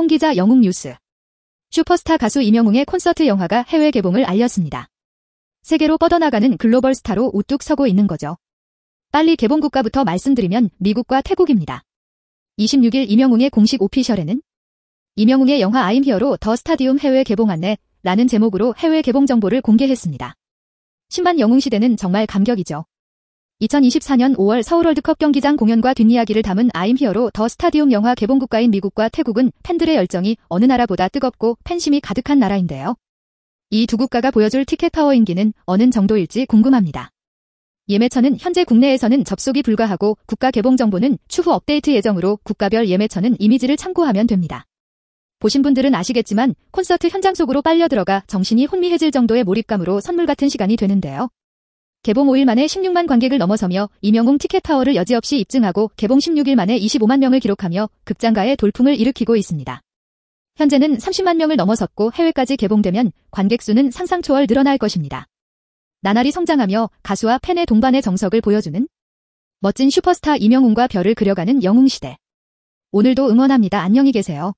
홍기자 영웅뉴스 슈퍼스타 가수 임영웅의 콘서트 영화가 해외 개봉을 알렸습니다. 세계로 뻗어나가는 글로벌 스타로 우뚝 서고 있는 거죠. 빨리 개봉 국가부터 말씀드리면 미국과 태국입니다. 26일 임영웅의 공식 오피셜에는 임영웅의 영화 아임 히어로 더 스타디움 해외 개봉 안내 라는 제목으로 해외 개봉 정보를 공개했습니다. 10만 영웅 시대는 정말 감격이죠. 2024년 5월 서울 월드컵 경기장 공연과 뒷이야기를 담은 아임 히어로 더 스타디움 영화 개봉국가인 미국과 태국은 팬들의 열정이 어느 나라보다 뜨겁고 팬심이 가득한 나라인데요. 이 두 국가가 보여줄 티켓 파워 인기는 어느 정도일지 궁금합니다. 예매처는 현재 국내에서는 접속이 불가하고 국가 개봉 정보는 추후 업데이트 예정으로 국가별 예매처는 이미지를 참고하면 됩니다. 보신 분들은 아시겠지만 콘서트 현장 속으로 빨려 들어가 정신이 혼미해질 정도의 몰입감으로 선물 같은 시간이 되는데요. 개봉 5일 만에 16만 관객을 넘어서며 이명웅 티켓 파워를 여지없이 입증하고 개봉 16일 만에 25만 명을 기록하며 극장가의 돌풍을 일으키고 있습니다. 현재는 30만 명을 넘어섰고 해외까지 개봉되면 관객 수는 상상 초월 늘어날 것입니다. 나날이 성장하며 가수와 팬의 동반의 정석을 보여주는 멋진 슈퍼스타 이명웅과 별을 그려가는 영웅시대. 오늘도 응원합니다. 안녕히 계세요.